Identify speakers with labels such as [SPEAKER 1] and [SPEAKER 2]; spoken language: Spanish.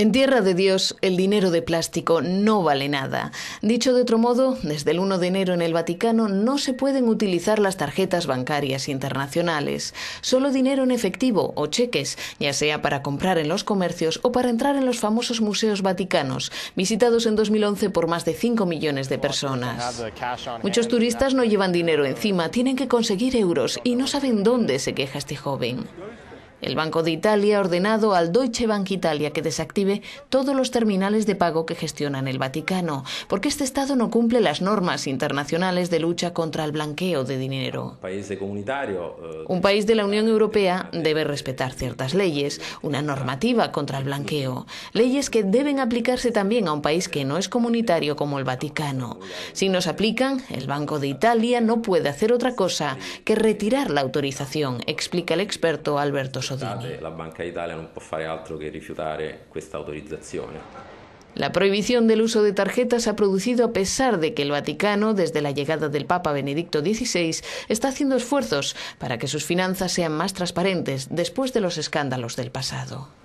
[SPEAKER 1] En Tierra de Dios el dinero de plástico no vale nada. Dicho de otro modo, desde el 1 de enero en el Vaticano no se pueden utilizar las tarjetas bancarias internacionales, solo dinero en efectivo o cheques, ya sea para comprar en los comercios o para entrar en los famosos museos vaticanos, visitados en 2011 por más de 5 millones de personas.
[SPEAKER 2] Muchos turistas
[SPEAKER 1] no llevan dinero encima, tienen que conseguir euros y no saben dónde se queja este joven. El Banco de Italia ha ordenado al Deutsche Bank Italia que desactive todos los terminales de pago que gestionan el Vaticano, porque este Estado no cumple las normas internacionales de lucha contra el blanqueo de dinero. Un país de eh, la Unión Europea debe respetar ciertas leyes, una normativa contra el blanqueo, leyes que deben aplicarse también a un país que no es comunitario como el Vaticano. Si nos aplican, el Banco de Italia no puede hacer otra cosa que retirar la autorización, explica el experto Alberto
[SPEAKER 3] la Banca d'Italia non può fare altro che rifiutare questa
[SPEAKER 1] La prohibición del uso de tarjetas ha producido a pesar de que el Vaticano, desde la llegada del Papa Benedicto XVI, está haciendo esfuerzos para que sus finanzas sean más transparentes después de los escándalos del pasado.